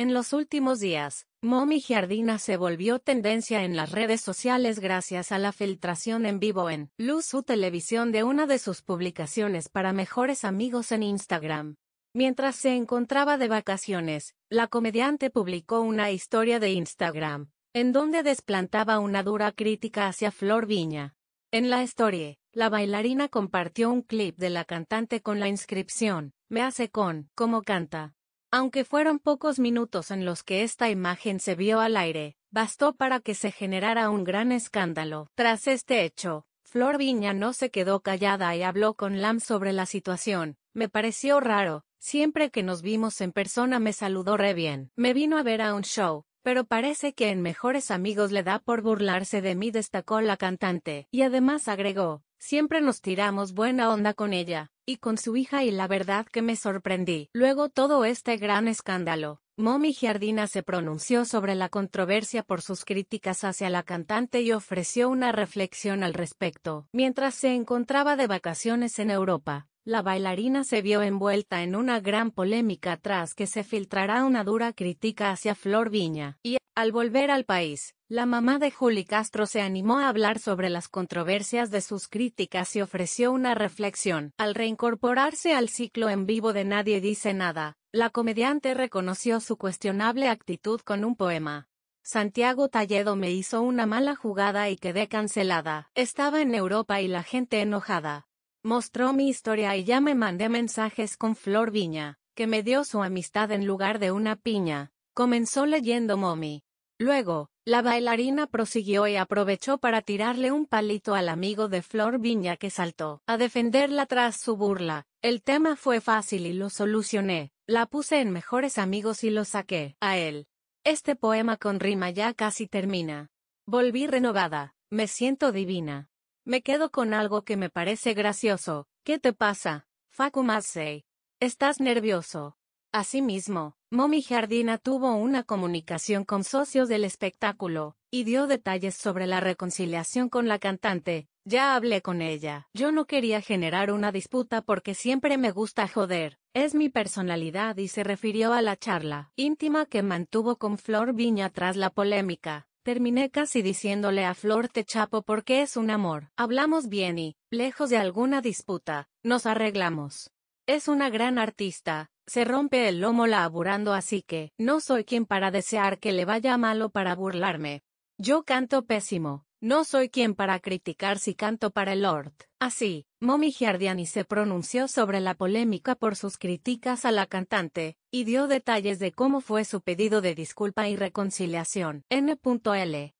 En los últimos días, Momi Giardina se volvió tendencia en las redes sociales gracias a la filtración en vivo en Luz U Televisión de una de sus publicaciones para mejores amigos en Instagram. Mientras se encontraba de vacaciones, la comediante publicó una historia de Instagram, en donde desplantaba una dura crítica hacia Flor Viña. En la historia, la bailarina compartió un clip de la cantante con la inscripción, Me hace con, cómo canta. Aunque fueron pocos minutos en los que esta imagen se vio al aire, bastó para que se generara un gran escándalo. Tras este hecho, Flor Viña no se quedó callada y habló con Lam sobre la situación. Me pareció raro, siempre que nos vimos en persona me saludó re bien. Me vino a ver a un show, pero parece que en Mejores Amigos le da por burlarse de mí, destacó la cantante, y además agregó, siempre nos tiramos buena onda con ella, y con su hija y la verdad que me sorprendí. Luego todo este gran escándalo, Momi Giardina se pronunció sobre la controversia por sus críticas hacia la cantante y ofreció una reflexión al respecto, mientras se encontraba de vacaciones en Europa la bailarina se vio envuelta en una gran polémica tras que se filtrará una dura crítica hacia Flor Viña. Y, al volver al país, la mamá de Juli Castro se animó a hablar sobre las controversias de sus críticas y ofreció una reflexión. Al reincorporarse al ciclo en vivo de Nadie dice nada, la comediante reconoció su cuestionable actitud con un poema. Santiago Talledo me hizo una mala jugada y quedé cancelada. Estaba en Europa y la gente enojada. Mostró mi historia y ya me mandé mensajes con Flor Viña, que me dio su amistad en lugar de una piña, comenzó leyendo Momi. Luego, la bailarina prosiguió y aprovechó para tirarle un palito al amigo de Flor Viña que saltó a defenderla tras su burla. El tema fue fácil y lo solucioné, la puse en mejores amigos y lo saqué a él. Este poema con rima ya casi termina. Volví renovada, me siento divina. Me quedo con algo que me parece gracioso. ¿Qué te pasa, Massey. Estás nervioso. Asimismo, Mommy Jardina tuvo una comunicación con socios del espectáculo, y dio detalles sobre la reconciliación con la cantante, ya hablé con ella. Yo no quería generar una disputa porque siempre me gusta joder, es mi personalidad y se refirió a la charla íntima que mantuvo con Flor Viña tras la polémica. Terminé casi diciéndole a Flor te chapo porque es un amor. Hablamos bien y, lejos de alguna disputa, nos arreglamos. Es una gran artista, se rompe el lomo laburando así que, no soy quien para desear que le vaya malo para burlarme. Yo canto pésimo, no soy quien para criticar si canto para el Lord. Así, momi Giardiani se pronunció sobre la polémica por sus críticas a la cantante, y dio detalles de cómo fue su pedido de disculpa y reconciliación. N.L.